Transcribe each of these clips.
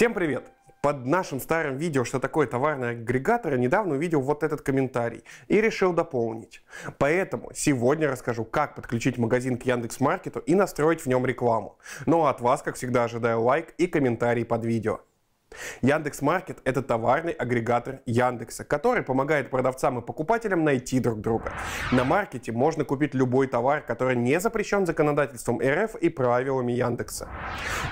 Всем привет! Под нашим старым видео, что такое товарный агрегатор, я недавно увидел вот этот комментарий и решил дополнить. Поэтому сегодня расскажу, как подключить магазин к Яндекс.Маркету и настроить в нем рекламу. Ну а от вас, как всегда, ожидаю лайк и комментарий под видео. Яндекс Маркет — это товарный агрегатор Яндекса, который помогает продавцам и покупателям найти друг друга. На маркете можно купить любой товар, который не запрещен законодательством РФ и правилами Яндекса.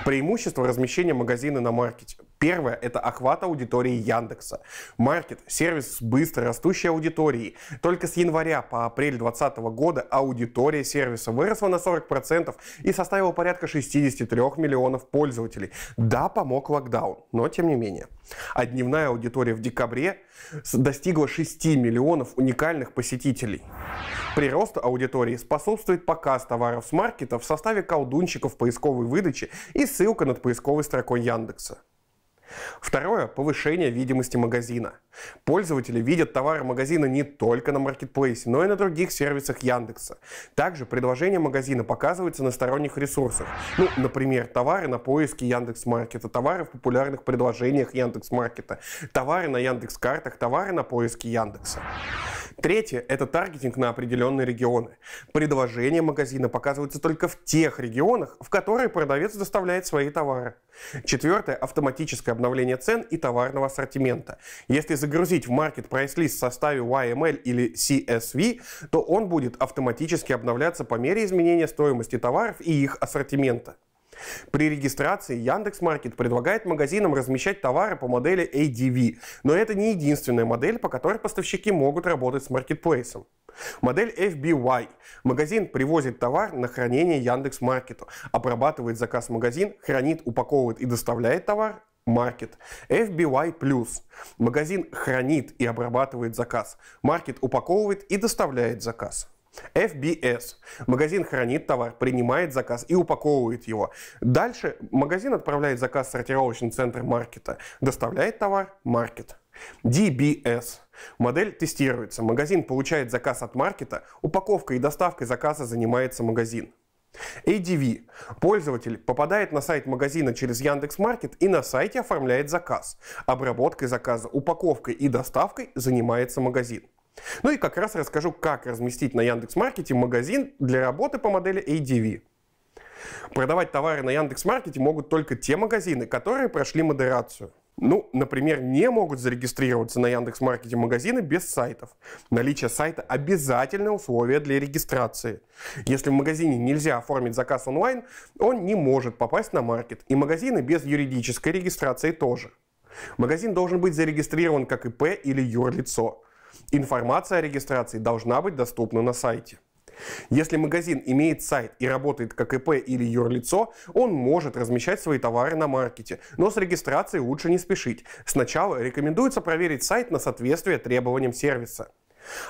Преимущество размещения магазина на маркете. Первое – это охват аудитории Яндекса. Маркет – сервис с быстро растущей аудиторией. Только с января по апрель 2020 года аудитория сервиса выросла на 40% и составила порядка 63 миллионов пользователей. Да, помог локдаун, но тем не менее. А дневная аудитория в декабре достигла 6 миллионов уникальных посетителей. Прирост аудитории способствует показ товаров с маркета в составе колдунчиков поисковой выдачи и ссылка над поисковой строкой Яндекса. Второе – повышение видимости магазина. Пользователи видят товары магазина не только на маркетплейсе, но и на других сервисах Яндекса. Также предложения магазина показываются на сторонних ресурсах. Ну, например, товары на поиске Яндекс.Маркета, товары в популярных предложениях Яндекс.Маркета, товары на Яндекс.Картах, товары на поиске Яндекса. Третье – это таргетинг на определенные регионы. Предложения магазина показываются только в тех регионах, в которые продавец доставляет свои товары. Четвертое – автоматическое обновление цен и товарного ассортимента. Если загрузить в Market Price List в составе YML или CSV, то он будет автоматически обновляться по мере изменения стоимости товаров и их ассортимента. При регистрации Яндекс.Маркет предлагает магазинам размещать товары по модели ADV, но это не единственная модель, по которой поставщики могут работать с маркетплейсом. Модель FBY. Магазин привозит товар на хранение Яндекс.Маркету, обрабатывает заказ магазин, хранит, упаковывает и доставляет товар Маркет. FBY+. Магазин хранит и обрабатывает заказ. Маркет упаковывает и доставляет заказ. FBS. Магазин хранит товар, принимает заказ и упаковывает его. Дальше магазин отправляет заказ в сортировочный центр маркета, доставляет товар маркет. DBS. Модель тестируется. Магазин получает заказ от маркета, упаковкой и доставкой заказа занимается магазин. ADV. Пользователь попадает на сайт магазина через Яндекс.Маркет и на сайте оформляет заказ. Обработкой заказа, упаковкой и доставкой занимается магазин. Ну и как раз расскажу, как разместить на Яндекс.Маркете магазин для работы по модели ADV. Продавать товары на Яндекс.Маркете могут только те магазины, которые прошли модерацию. Ну, например, не могут зарегистрироваться на Яндекс.Маркете магазины без сайтов. Наличие сайта – обязательное условие для регистрации. Если в магазине нельзя оформить заказ онлайн, он не может попасть на маркет. И магазины без юридической регистрации тоже. Магазин должен быть зарегистрирован как ИП или юрлицо. Информация о регистрации должна быть доступна на сайте. Если магазин имеет сайт и работает как ИП или юрлицо, он может размещать свои товары на маркете, но с регистрацией лучше не спешить. Сначала рекомендуется проверить сайт на соответствие требованиям сервиса.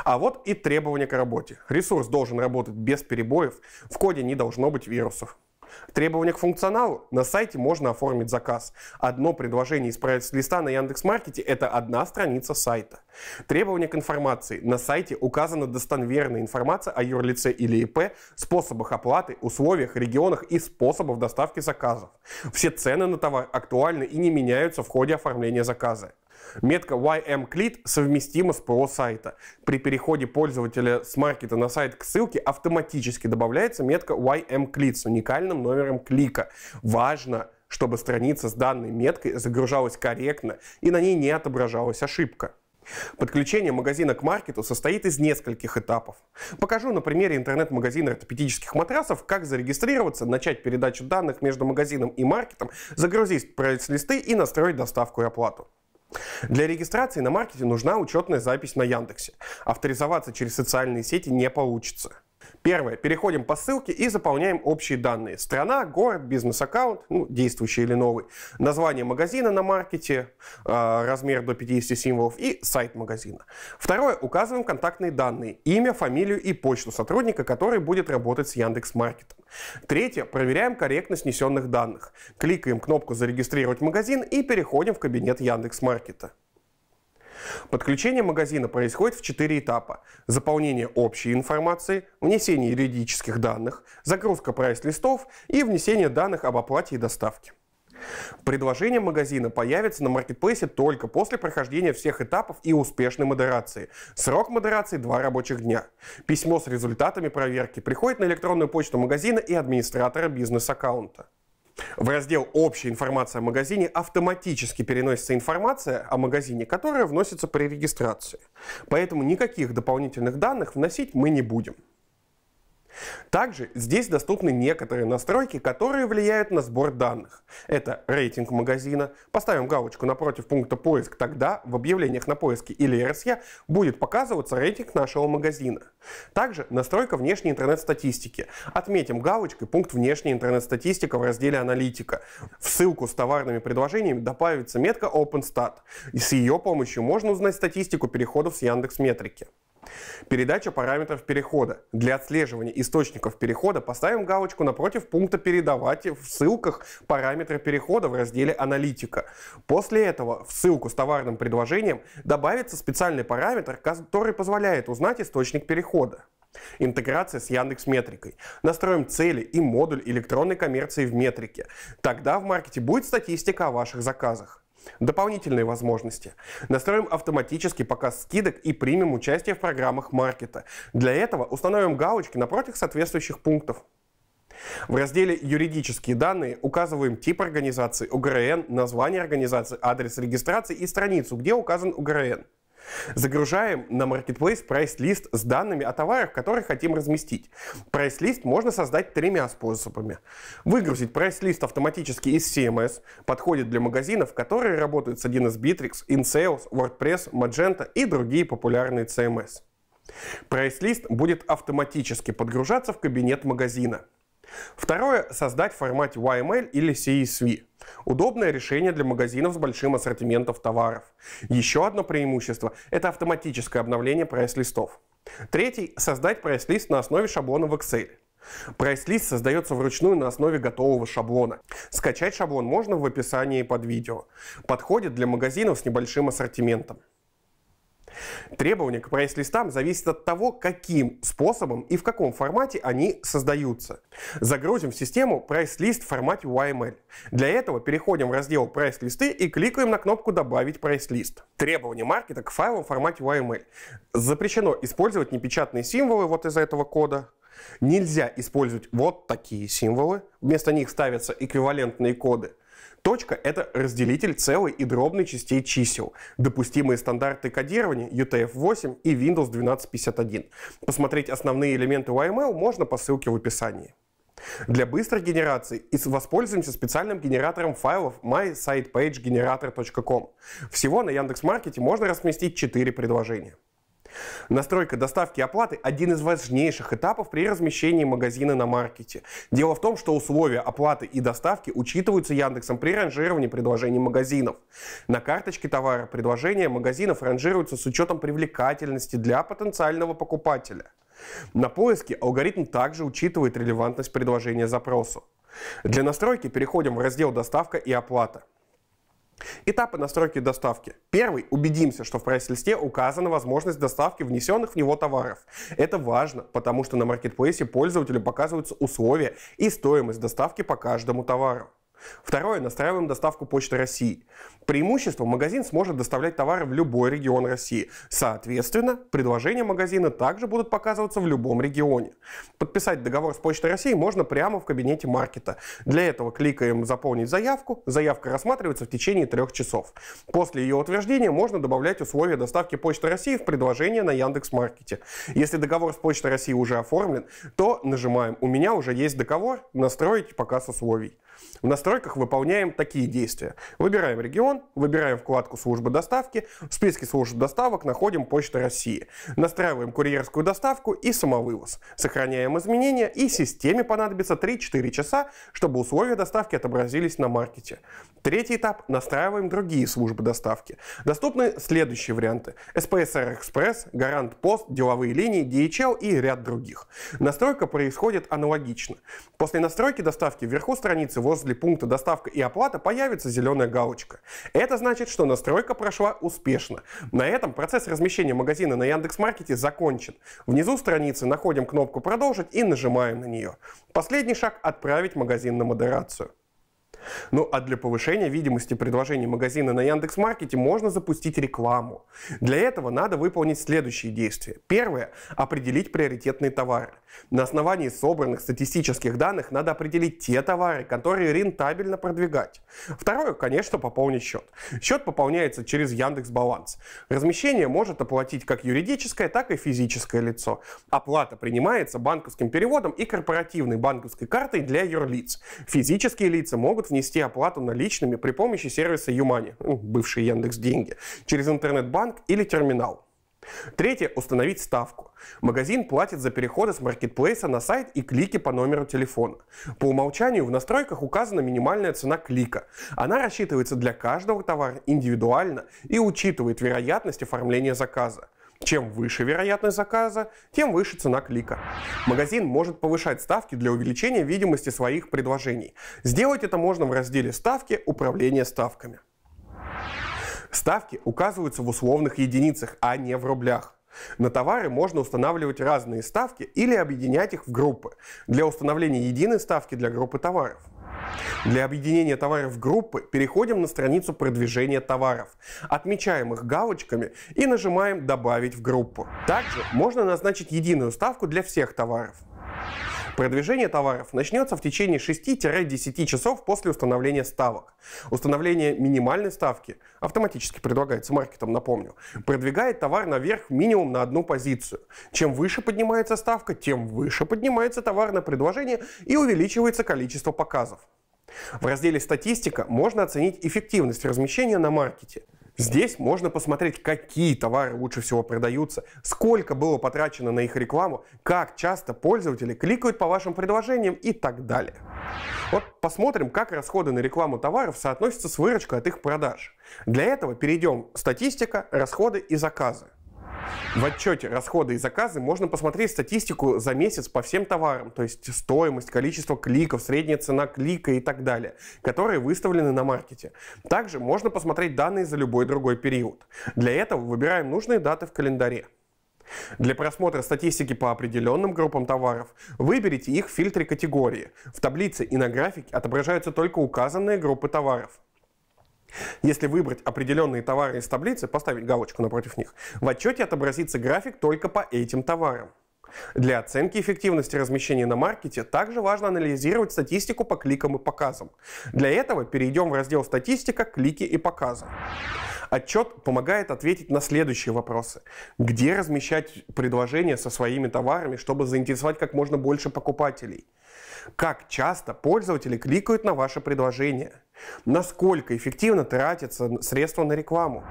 А вот и требования к работе. Ресурс должен работать без перебоев, в коде не должно быть вирусов. Требования к функционалу? На сайте можно оформить заказ. Одно предложение из с листа на Яндекс.Маркете – это одна страница сайта. Требования к информации. На сайте указана достоверная информация о юрлице или ИП, способах оплаты, условиях, регионах и способах доставки заказов. Все цены на товар актуальны и не меняются в ходе оформления заказа. Метка YM-Clit совместима с ПО сайта. При переходе пользователя с маркета на сайт к ссылке автоматически добавляется метка YM-Clit с уникальным номером клика. Важно, чтобы страница с данной меткой загружалась корректно и на ней не отображалась ошибка. Подключение магазина к маркету состоит из нескольких этапов. Покажу на примере интернет-магазина ортопедических матрасов, как зарегистрироваться, начать передачу данных между магазином и маркетом, загрузить прайс-листы и настроить доставку и оплату. Для регистрации на маркете нужна учетная запись на Яндексе. Авторизоваться через социальные сети не получится. Первое. Переходим по ссылке и заполняем общие данные. Страна, город, бизнес-аккаунт, ну, действующий или новый, название магазина на маркете, а, размер до 50 символов и сайт магазина. Второе. Указываем контактные данные, имя, фамилию и почту сотрудника, который будет работать с Яндекс.Маркетом. Третье. Проверяем корректность внесенных данных. Кликаем кнопку «Зарегистрировать магазин» и переходим в кабинет Яндекс.Маркета. Подключение магазина происходит в четыре этапа. Заполнение общей информации, внесение юридических данных, загрузка прайс-листов и внесение данных об оплате и доставке. Предложение магазина появится на маркетплейсе только после прохождения всех этапов и успешной модерации. Срок модерации – 2 рабочих дня. Письмо с результатами проверки приходит на электронную почту магазина и администратора бизнес-аккаунта. В раздел «Общая информация о магазине» автоматически переносится информация о магазине, которая вносится при регистрации. Поэтому никаких дополнительных данных вносить мы не будем. Также здесь доступны некоторые настройки, которые влияют на сбор данных. Это рейтинг магазина. Поставим галочку напротив пункта «Поиск», тогда в объявлениях на поиске или RSE будет показываться рейтинг нашего магазина. Также настройка внешней интернет-статистики. Отметим галочкой пункт «Внешняя интернет-статистика» в разделе «Аналитика». В ссылку с товарными предложениями добавится метка OpenStat. И с ее помощью можно узнать статистику переходов с Яндекс.Метрики. Передача параметров перехода. Для отслеживания источников перехода поставим галочку напротив пункта «Передавать» в ссылках параметры перехода в разделе «Аналитика». После этого в ссылку с товарным предложением добавится специальный параметр, который позволяет узнать источник перехода. Интеграция с Яндекс Метрикой. Настроим цели и модуль электронной коммерции в метрике. Тогда в маркете будет статистика о ваших заказах. Дополнительные возможности. Настроим автоматический показ скидок и примем участие в программах маркета. Для этого установим галочки напротив соответствующих пунктов. В разделе «Юридические данные» указываем тип организации, УГРН, название организации, адрес регистрации и страницу, где указан УГРН. Загружаем на Marketplace прайс-лист с данными о товарах, которые хотим разместить. Прайс-лист можно создать тремя способами. Выгрузить прайс-лист автоматически из CMS, подходит для магазинов, которые работают с 1С Bittrex, InSales, WordPress, Magento и другие популярные CMS. Прайс-лист будет автоматически подгружаться в кабинет магазина – Второе – создать в формате YML или CSV. Удобное решение для магазинов с большим ассортиментом товаров. Еще одно преимущество – это автоматическое обновление прайс-листов. Третий – создать прайс-лист на основе шаблона в Excel. Прайс-лист создается вручную на основе готового шаблона. Скачать шаблон можно в описании под видео. Подходит для магазинов с небольшим ассортиментом. Требования к прайс-листам зависят от того, каким способом и в каком формате они создаются. Загрузим в систему прайс-лист в формате YML. Для этого переходим в раздел «Прайс-листы» и кликаем на кнопку «Добавить прайс-лист». Требования маркета к файлам в формате YML. Запрещено использовать непечатные символы вот из за этого кода. Нельзя использовать вот такие символы. Вместо них ставятся эквивалентные коды – Точка — это разделитель целой и дробной частей чисел. Допустимые стандарты кодирования UTF-8 и Windows 1251. Посмотреть основные элементы YML можно по ссылке в описании. Для быстрой генерации воспользуемся специальным генератором файлов mysitepagegenerator.com Всего на Яндекс.Маркете можно разместить 4 предложения. Настройка доставки и оплаты – один из важнейших этапов при размещении магазина на маркете. Дело в том, что условия оплаты и доставки учитываются Яндексом при ранжировании предложений магазинов. На карточке товара предложения магазинов ранжируются с учетом привлекательности для потенциального покупателя. На поиске алгоритм также учитывает релевантность предложения запросу. Для настройки переходим в раздел «Доставка и оплата». Этапы настройки доставки. Первый. Убедимся, что в прайс-листе указана возможность доставки внесенных в него товаров. Это важно, потому что на маркетплейсе пользователю показываются условия и стоимость доставки по каждому товару. Второе, настраиваем доставку Почты России. Преимущество – магазин сможет доставлять товары в любой регион России. Соответственно, предложения магазина также будут показываться в любом регионе. Подписать договор с Почтой России можно прямо в кабинете маркета. Для этого кликаем «Заполнить заявку». Заявка рассматривается в течение трех часов. После ее утверждения можно добавлять условия доставки Почты России в предложение на Яндекс.Маркете. Если договор с Почтой России уже оформлен, то нажимаем «У меня уже есть договор. Настроить показ условий». В настройках выполняем такие действия. Выбираем регион, выбираем вкладку "Службы доставки», в списке служб доставок находим «Почта России». Настраиваем курьерскую доставку и самовывоз. Сохраняем изменения и системе понадобится 3-4 часа, чтобы условия доставки отобразились на маркете. Третий этап – настраиваем другие службы доставки. Доступны следующие варианты – SPSR Express, Гарант Пост, деловые линии, DHL и ряд других. Настройка происходит аналогично. После настройки доставки вверху страницы в возле пункта доставка и оплата появится зеленая галочка. Это значит, что настройка прошла успешно. На этом процесс размещения магазина на Яндекс.Маркете закончен. Внизу страницы находим кнопку «Продолжить» и нажимаем на нее. Последний шаг – отправить магазин на модерацию. Ну а для повышения видимости предложений магазина на Яндекс.Маркете можно запустить рекламу. Для этого надо выполнить следующие действия. Первое – определить приоритетные товары. На основании собранных статистических данных надо определить те товары, которые рентабельно продвигать. Второе – конечно, пополнить счет. Счет пополняется через Яндекс Баланс. Размещение может оплатить как юридическое, так и физическое лицо. Оплата принимается банковским переводом и корпоративной банковской картой для юрлиц. Физические лица могут внести внести оплату наличными при помощи сервиса Юмани, ну, бывший Яндекс Деньги, через интернет-банк или терминал. Третье – установить ставку. Магазин платит за переходы с маркетплейса на сайт и клики по номеру телефона. По умолчанию в настройках указана минимальная цена клика. Она рассчитывается для каждого товара индивидуально и учитывает вероятность оформления заказа. Чем выше вероятность заказа, тем выше цена клика. Магазин может повышать ставки для увеличения видимости своих предложений. Сделать это можно в разделе «Ставки. Управление ставками». Ставки указываются в условных единицах, а не в рублях. На товары можно устанавливать разные ставки или объединять их в группы для установления единой ставки для группы товаров. Для объединения товаров в группы переходим на страницу продвижения товаров, отмечаем их галочками и нажимаем «Добавить в группу». Также можно назначить единую ставку для всех товаров. Продвижение товаров начнется в течение 6-10 часов после установления ставок. Установление минимальной ставки, автоматически предлагается маркетом, напомню, продвигает товар наверх минимум на одну позицию. Чем выше поднимается ставка, тем выше поднимается товарное предложение и увеличивается количество показов. В разделе «Статистика» можно оценить эффективность размещения на маркете. Здесь можно посмотреть, какие товары лучше всего продаются, сколько было потрачено на их рекламу, как часто пользователи кликают по вашим предложениям и так далее. Вот посмотрим, как расходы на рекламу товаров соотносятся с выручкой от их продаж. Для этого перейдем «Статистика», «Расходы» и «Заказы». В отчете расходы и заказы можно посмотреть статистику за месяц по всем товарам, то есть стоимость, количество кликов, средняя цена клика и так далее, которые выставлены на маркете. Также можно посмотреть данные за любой другой период. Для этого выбираем нужные даты в календаре. Для просмотра статистики по определенным группам товаров выберите их в фильтре категории. В таблице и на графике отображаются только указанные группы товаров. Если выбрать определенные товары из таблицы, поставить галочку напротив них, в отчете отобразится график только по этим товарам. Для оценки эффективности размещения на маркете также важно анализировать статистику по кликам и показам. Для этого перейдем в раздел «Статистика. Клики и показы». Отчет помогает ответить на следующие вопросы. Где размещать предложения со своими товарами, чтобы заинтересовать как можно больше покупателей? Как часто пользователи кликают на ваше предложение? Насколько эффективно тратятся средства на рекламу?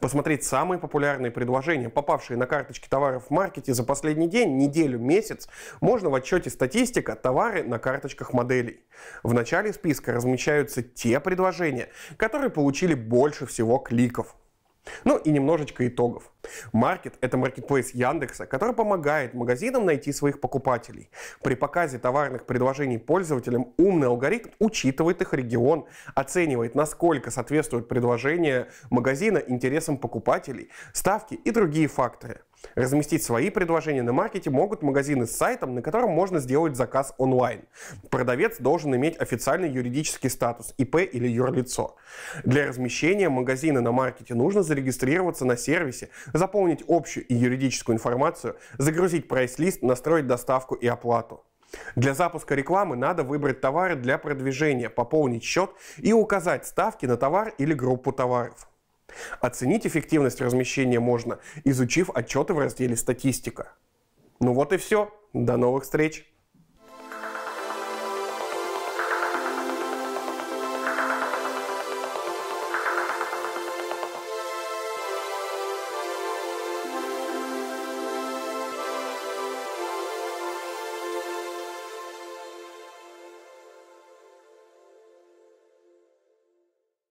Посмотреть самые популярные предложения, попавшие на карточки товаров в маркете за последний день, неделю, месяц, можно в отчете статистика «Товары на карточках моделей». В начале списка размещаются те предложения, которые получили больше всего кликов. Ну и немножечко итогов. Маркет – это маркетплейс Яндекса, который помогает магазинам найти своих покупателей. При показе товарных предложений пользователям умный алгоритм учитывает их регион, оценивает, насколько соответствует предложение магазина интересам покупателей, ставки и другие факторы. Разместить свои предложения на маркете могут магазины с сайтом, на котором можно сделать заказ онлайн. Продавец должен иметь официальный юридический статус ИП или юрлицо. Для размещения магазина на маркете нужно зарегистрироваться на сервисе, заполнить общую и юридическую информацию, загрузить прайс-лист, настроить доставку и оплату. Для запуска рекламы надо выбрать товары для продвижения, пополнить счет и указать ставки на товар или группу товаров. Оценить эффективность размещения можно, изучив отчеты в разделе «Статистика». Ну вот и все. До новых встреч!